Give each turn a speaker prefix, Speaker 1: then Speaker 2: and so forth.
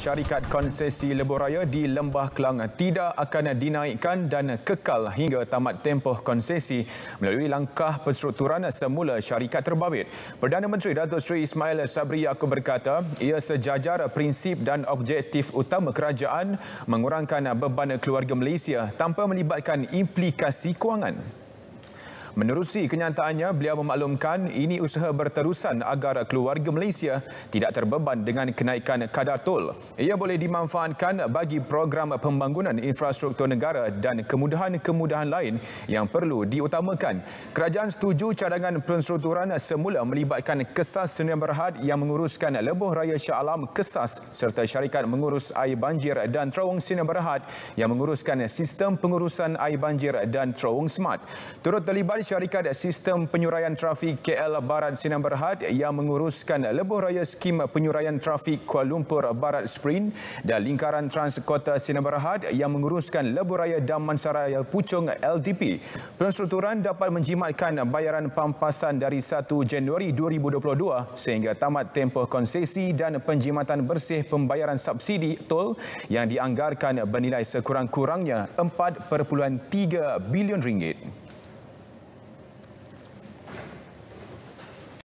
Speaker 1: Syarikat konsesi lebuh raya di Lembah Kelang tidak akan dinaikkan dan kekal hingga tamat tempoh konsesi melalui langkah perstrukturan semula syarikat terbabit. Perdana Menteri Datuk Seri Ismail Sabri Yaakob berkata ia sejajar prinsip dan objektif utama kerajaan mengurangkan beban keluarga Malaysia tanpa melibatkan implikasi kewangan. Menerusi kenyataannya, beliau memaklumkan ini usaha berterusan agar keluarga Malaysia tidak terbeban dengan kenaikan kadar tol. Ia boleh dimanfaatkan bagi program pembangunan infrastruktur negara dan kemudahan-kemudahan lain yang perlu diutamakan. Kerajaan setuju cadangan penstrukturan semula melibatkan Kesas Sdn Berhad yang menguruskan Lebuh Raya Shah Alam Kesas serta syarikat mengurus air banjir dan terowong Sdn Berhad yang menguruskan sistem pengurusan air banjir dan terowong smart. Turut terlibat merupakan syarikat sistem penyuraian trafik KL Barat Sinan Berhad yang menguruskan lebuh raya skim penyuraian trafik Kuala Lumpur Barat Sprint dan lingkaran trans kota Sinan Berhad yang menguruskan lebuh raya Damansaraya Puchong LDP. Penstrukturan dapat menjimatkan bayaran pampasan dari 1 Januari 2022 sehingga tamat tempoh konsesi dan penjimatan bersih pembayaran subsidi tol yang dianggarkan bernilai sekurang-kurangnya 4.3 bilion ringgit.